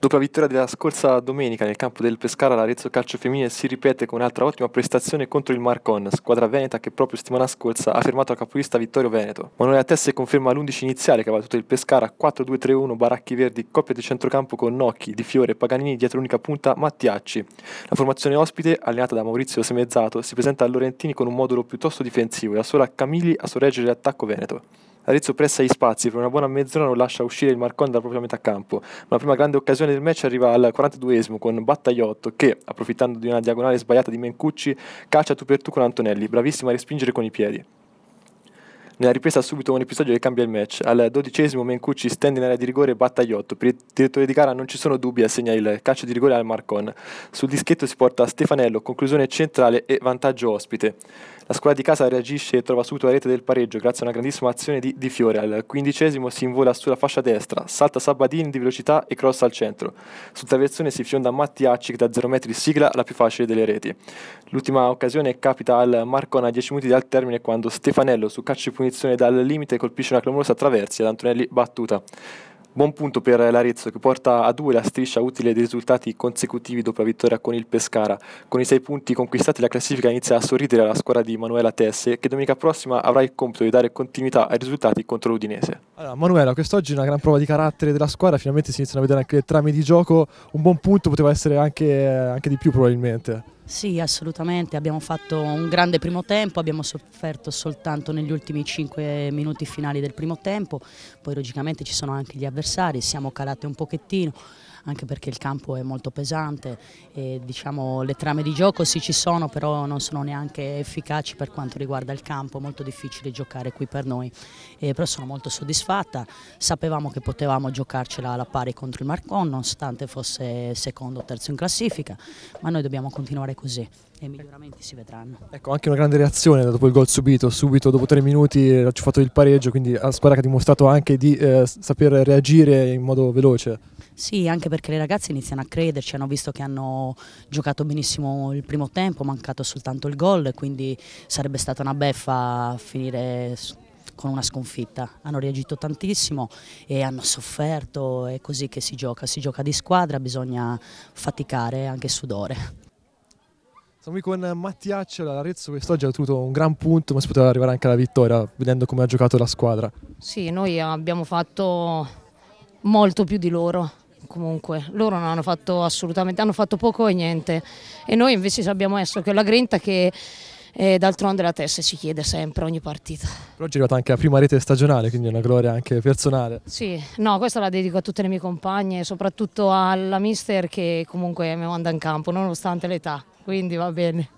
Dopo la vittoria della scorsa domenica nel campo del Pescara, l'Arezzo Calcio Femminile si ripete con un'altra ottima prestazione contro il Marcon, squadra veneta che proprio settimana scorsa ha fermato il capolista Vittorio Veneto. Manuela Tesse conferma l'11 iniziale che ha battuto il Pescara 4-2-3-1 Baracchi Verdi, coppia di centrocampo con Nocchi, Di Fiore e Paganini dietro l'unica punta Mattiacci. La formazione ospite, allenata da Maurizio Semezzato, si presenta a Lorentini con un modulo piuttosto difensivo e da sola Camilli a sorreggere l'attacco veneto. Arezzo pressa gli spazi, per una buona mezz'ora non lascia uscire il Marcon dal proprio metà campo, ma la prima grande occasione del match arriva al 42esimo con Battaiotto che, approfittando di una diagonale sbagliata di Mencucci, calcia tu per tu con Antonelli, bravissimo a respingere con i piedi. Nella ripresa subito un episodio che cambia il match. Al dodicesimo Mencucci stende in area di rigore e batta Iotto. Per il direttore di gara non ci sono dubbi, assegna il calcio di rigore al Marcon. Sul dischetto si porta Stefanello, conclusione centrale e vantaggio ospite. La squadra di casa reagisce e trova subito la rete del pareggio grazie a una grandissima azione di Di Fiore. Al quindicesimo si invola sulla fascia destra, salta Sabadini di velocità e cross al centro. Sul traversione si fionda Mattiacci che da 0 metri sigla la più facile delle reti. L'ultima occasione capita al Marcon a 10 minuti dal termine quando Stefanello su calcio di punito punizione dal limite colpisce una clamorosa traversia da Antonelli battuta. Buon punto per l'Arezzo che porta a due la striscia utile dei risultati consecutivi dopo la vittoria con il Pescara. Con i sei punti conquistati la classifica inizia a sorridere alla squadra di Manuela Tesse che domenica prossima avrà il compito di dare continuità ai risultati contro l'Udinese. Allora, Manuela, quest'oggi è una gran prova di carattere della squadra, finalmente si iniziano a vedere anche le trame di gioco, un buon punto poteva essere anche, anche di più probabilmente. Sì, assolutamente, abbiamo fatto un grande primo tempo, abbiamo sofferto soltanto negli ultimi 5 minuti finali del primo tempo, poi logicamente ci sono anche gli avversari, siamo calate un pochettino, anche perché il campo è molto pesante e diciamo, le trame di gioco sì ci sono però non sono neanche efficaci per quanto riguarda il campo, è molto difficile giocare qui per noi, eh, però sono molto soddisfatta, sapevamo che potevamo giocarcela alla pari contro il Marcon nonostante fosse secondo o terzo in classifica, ma noi dobbiamo continuare così e i miglioramenti si vedranno. Ecco, anche una grande reazione dopo il gol subito, subito dopo tre minuti eh, ha fatto il pareggio, quindi la squadra che ha dimostrato anche di eh, saper reagire in modo veloce. Sì, anche perché le ragazze iniziano a crederci, hanno visto che hanno giocato benissimo il primo tempo, mancato soltanto il gol, quindi sarebbe stata una beffa finire con una sconfitta. Hanno reagito tantissimo e hanno sofferto, è così che si gioca, si gioca di squadra, bisogna faticare anche sudore. Siamo qui con Mattiaccio, l'Arezzo quest'oggi ha ottenuto un gran punto ma si poteva arrivare anche alla vittoria vedendo come ha giocato la squadra. Sì, noi abbiamo fatto molto più di loro comunque, loro non hanno fatto assolutamente, hanno fatto poco e niente e noi invece abbiamo messo quella grinta che e eh, d'altronde la testa ci chiede sempre ogni partita. Però oggi è arrivata anche la prima rete stagionale, quindi è una gloria anche personale. Sì, no, questa la dedico a tutte le mie compagne, soprattutto alla mister che comunque mi manda in campo, nonostante l'età, quindi va bene.